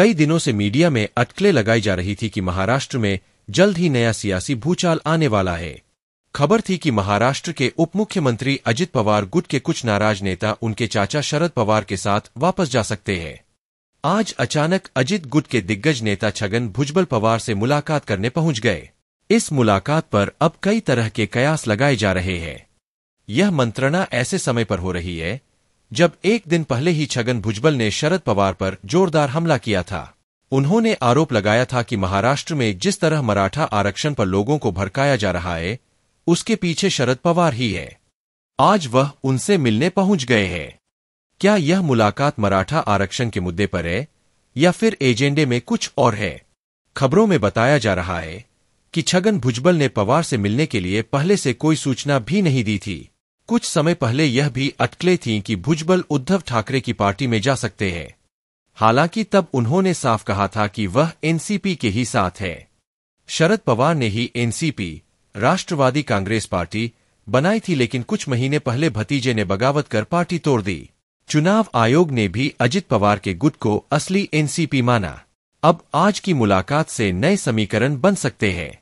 कई दिनों से मीडिया में अटकलें लगाई जा रही थी कि महाराष्ट्र में जल्द ही नया सियासी भूचाल आने वाला है खबर थी कि महाराष्ट्र के उप मुख्यमंत्री अजित पवार गुट के कुछ नाराज नेता उनके चाचा शरद पवार के साथ वापस जा सकते हैं आज अचानक अजित गुट के दिग्गज नेता छगन भुजबल पवार से मुलाकात करने पहुंच गए इस मुलाकात पर अब कई तरह के कयास लगाए जा रहे हैं यह मंत्रणा ऐसे समय पर हो रही है जब एक दिन पहले ही छगन भुजबल ने शरद पवार पर जोरदार हमला किया था उन्होंने आरोप लगाया था कि महाराष्ट्र में जिस तरह मराठा आरक्षण पर लोगों को भड़काया जा रहा है उसके पीछे शरद पवार ही है आज वह उनसे मिलने पहुंच गए हैं क्या यह मुलाकात मराठा आरक्षण के मुद्दे पर है या फिर एजेंडे में कुछ और है खबरों में बताया जा रहा है कि छगन भुजबल ने पवार से मिलने के लिए पहले से कोई सूचना भी नहीं दी थी कुछ समय पहले यह भी अटकले थीं कि भुजबल उद्धव ठाकरे की पार्टी में जा सकते हैं हालांकि तब उन्होंने साफ कहा था कि वह एनसीपी के ही साथ है शरद पवार ने ही एनसीपी राष्ट्रवादी कांग्रेस पार्टी बनाई थी लेकिन कुछ महीने पहले भतीजे ने बगावत कर पार्टी तोड़ दी चुनाव आयोग ने भी अजित पवार के गुट को असली एनसीपी माना अब आज की मुलाकात से नए समीकरण बन सकते हैं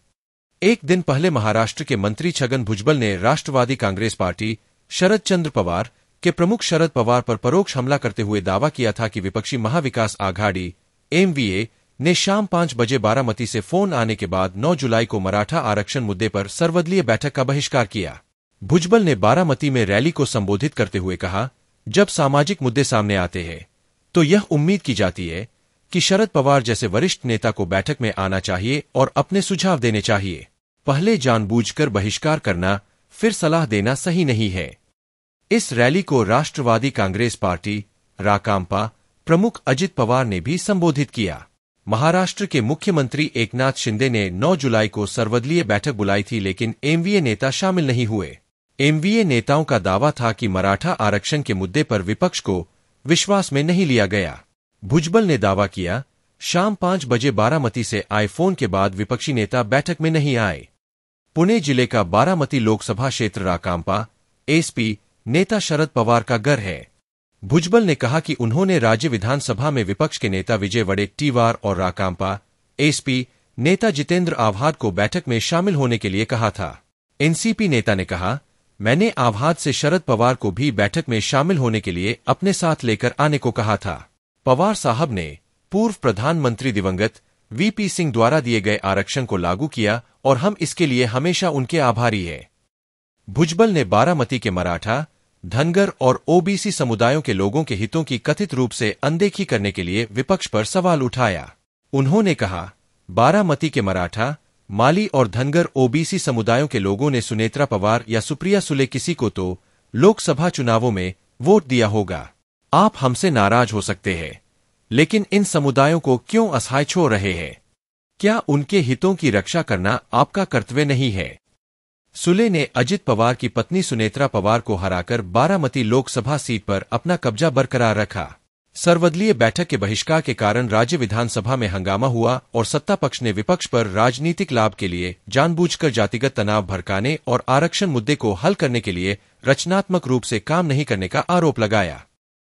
एक दिन पहले महाराष्ट्र के मंत्री छगन भुजबल ने राष्ट्रवादी कांग्रेस पार्टी शरद चंद्र पवार के प्रमुख शरद पवार पर परोक्ष हमला करते हुए दावा किया था कि विपक्षी महाविकास आघाड़ी एमवीए ने शाम पांच बजे बारामती से फोन आने के बाद 9 जुलाई को मराठा आरक्षण मुद्दे पर सर्वदलीय बैठक का बहिष्कार किया भुजबल ने बारामती में रैली को संबोधित करते हुए कहा जब सामाजिक मुद्दे सामने आते हैं तो यह उम्मीद की जाती है कि शरद पवार जैसे वरिष्ठ नेता को बैठक में आना चाहिए और अपने सुझाव देने चाहिए पहले जानबूझकर बहिष्कार करना फिर सलाह देना सही नहीं है इस रैली को राष्ट्रवादी कांग्रेस पार्टी राकांपा प्रमुख अजित पवार ने भी संबोधित किया महाराष्ट्र के मुख्यमंत्री एकनाथ शिंदे ने 9 जुलाई को सर्वदलीय बैठक बुलाई थी लेकिन एमवीए नेता शामिल नहीं हुए एमवीए नेताओं का दावा था कि मराठा आरक्षण के मुद्दे पर विपक्ष को विश्वास में नहीं लिया गया भुजबल ने दावा किया शाम पांच बजे बारामती से आईफोन के बाद विपक्षी नेता बैठक में नहीं आए पुणे जिले का बारामती लोकसभा क्षेत्र राकांपा एसपी नेता शरद पवार का घर है भुजबल ने कहा कि उन्होंने राज्य विधानसभा में विपक्ष के नेता विजय वड़े टीवार और राकांपा एसपी नेता जितेंद्र आभाद को बैठक में शामिल होने के लिए कहा था एनसीपी नेता ने कहा मैंने आभाद से शरद पवार को भी बैठक में शामिल होने के लिए अपने साथ लेकर आने को कहा था पवार साहब ने पूर्व प्रधानमंत्री दिवंगत वीपी सिंह द्वारा दिए गए आरक्षण को लागू किया और हम इसके लिए हमेशा उनके आभारी हैं भुजबल ने बारामती के मराठा धनगर और ओबीसी समुदायों के लोगों के हितों की कथित रूप से अनदेखी करने के लिए विपक्ष पर सवाल उठाया उन्होंने कहा बारामती के मराठा माली और धनगर ओबीसी समुदायों के लोगों ने सुनेत्रा पवार या सुप्रिया सुले किसी को तो लोकसभा चुनावों में वोट दिया होगा आप हमसे नाराज हो सकते हैं लेकिन इन समुदायों को क्यों असहाय छोड़ रहे हैं क्या उनके हितों की रक्षा करना आपका कर्तव्य नहीं है सुले ने अजित पवार की पत्नी सुनेत्रा पवार को हराकर बारामती लोकसभा सीट पर अपना कब्जा बरकरार रखा सर्वदलीय बैठक के बहिष्कार के कारण राज्य विधानसभा में हंगामा हुआ और सत्ता पक्ष ने विपक्ष पर राजनीतिक लाभ के लिए जानबूझकर जातिगत तनाव भड़काने और आरक्षण मुद्दे को हल करने के लिए रचनात्मक रूप से काम नहीं करने का आरोप लगाया